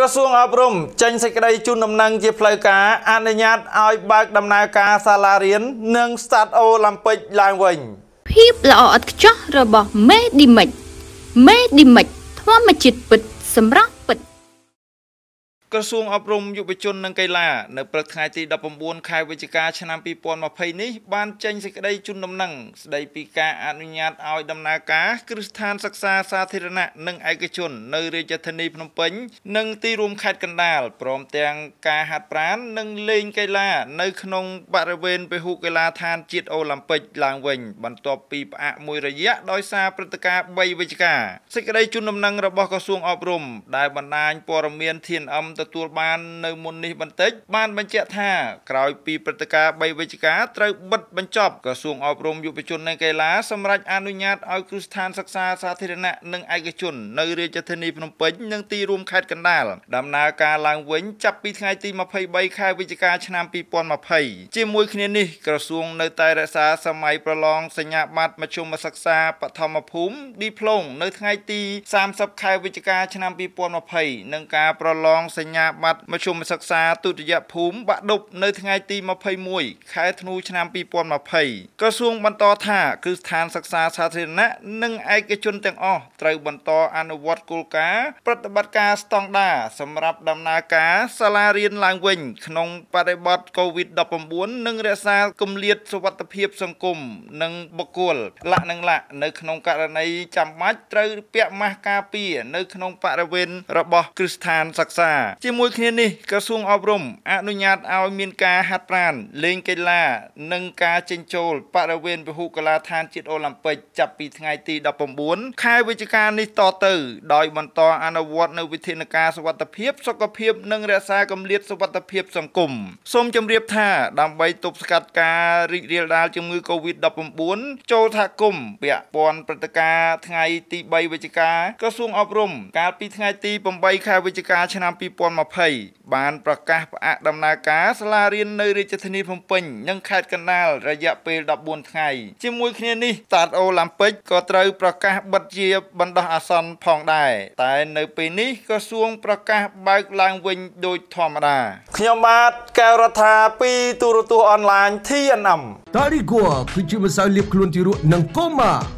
ក្រសួងអប់រំចេញសេចក្តីជូនដំណឹងជាផ្លូវការអនុញ្ញាតឲ្យបើកដំណើរការសាលារៀននិង Start Olympic ឡើងវិញភាពល្អឥតខ្ចោះរបស់ Medimic Medimic ធម្មជាតិពិតសម្រាប់ពិតក្រសួងអប់រំយុវជននិងកីឡានៅព្រឹកថ្ងៃទី19ខែវិច្ឆិកាឆ្នាំ2020នេះបានចេញសេចក្តីជូនដំណឹងស្តីពីការអនុញ្ញាតឲ្យដំណើរការគ្រឹះស្ថានសិក្សាសាធារណៈនិងឯកជននៅរាជធានីភ្នំពេញ និងទីរួមខេត្តកណ្ដាលព្រមទាំងការហាត់ប្រាណនិងលេងកីឡានៅក្នុងបរិវេណពហុកីឡាដ្ឋានជាតិអូឡ িম্প ិកឡើងវិញបន្ទាប់ពីផ្អាកមួយរយៈដោយសារព្រឹត្តិការណ៍3វិច្ឆិកាសេចក្តីជូនដំណឹងរបស់ក្រសួងអប់រំដែលបណ្ដាញព័ត៌មាន TNM ទទួលបាននៅមុននេះបន្តិច បានបញ្ជាក់ថាក្រោយពីព្រឹត្តិការណ៍3វិច្ឆិកាត្រូវបិទបញ្ចប់ក្រសួងអប់រំយុវជននិងកីឡាសម្រេចអនុញ្ញាតឲ្យគ្រឹះស្ថានសិក្សា សាធារណៈនិងឯកជន នៅរាជធានីភ្នំពេញនិងទីរួមខេត្តកណ្ដាលដំណើរការឡើងវិញ ចាប់ពីថ្ងៃទី23ខែវិច្ឆិកាឆ្នាំ2020ជាមួយគ្នានេះក្រសួងនៅតែរក្សាសម័យប្រឡងសញ្ញាបត្រមធ្យមសិក្សាបឋមភូមិឌីប្លូមនៅថ្ងៃទី30ខែវិច្ឆិកាឆ្នាំ2020និងការប្រឡងសញ្ញាបត្រមធ្យមសិក្សាទុតិយភូមិបាក់ឌុបនៅថ្ងៃទី21ខែធ្នូឆ្នាំ2020ក្រសួងបន្តថាគឺស្ថានសិក្សាសាធារណៈនិងឯកជនទាំងអស់ត្រូវបន្តអនុវត្តគោលការណ៍ប្រតិបត្តិការស្តង់ដារសម្រាប់ដំណើរការសាលារៀនឡើងវិញ ក្នុងបរិបទ COVID-19 និងរក្សាគម្លាតសុវត្ថិភាពសង្គមនិងបុគ្គលលក្ខនឹងលក្ខនៅ ក្នុងករណីចាំបាច់ត្រូវពាក់ម៉ាស់ការពារ នៅក្នុងបរិវេណរបស់គ្រឹះស្ថានសិក្សាជាមួយគ្នានេះក្រសួងអប់រំអនុញ្ញាតឲ្យមានការហាត់ប្រាណលេងកីឡានិងការចិញ្ចូលបរិវេណពហុកីឡាដ្ឋានជាតិអូឡ িম্প ិកចាប់ពីថ្ងៃទី19ខែវិច្ឆិកានេះតទៅដោយបន្តអនុវត្តនៅវិធានការសុវត្ថិភាពសុខភាពនិងរក្សាកម្រិតសុវត្ថិភាពសង្គមសូមជម្រាបថាដើម្បីទប់ស្កាត់ការរីករាលដាលជំងឺ Covid-19 ចូលថាគុំពាក់ព័ន្ធព្រឹត្តិការណ៍ថ្ងៃទី3វិច្ឆិកាក្រសួងអប់រំកាលពីថ្ងៃទី8ខែវិច្ឆិកាឆ្នាំ2000 2020បានប្រកាសផ្អាកដំណើរការសាលារៀននៅរាជធានីភ្នំពេញនិងខេត្តកណ្ដាលរយៈពេល14ថ្ងៃជាមួយគ្នានេះតាតអូឡាំពិកក៏ត្រូវប្រកាសបិទជាបណ្ដោះអាសន្នផងដែរតែនៅពេលនេះក្រសួង ប្រកាសបើកឡើងវិញដោយធម្មតា ខ្ញុំបាទកែវរដ្ឋាពីទូរទស្សន៍អនឡាញ TNM តារីគួគឺជាម្សៅលាបខ្លួនទីរក់និងកូម៉ា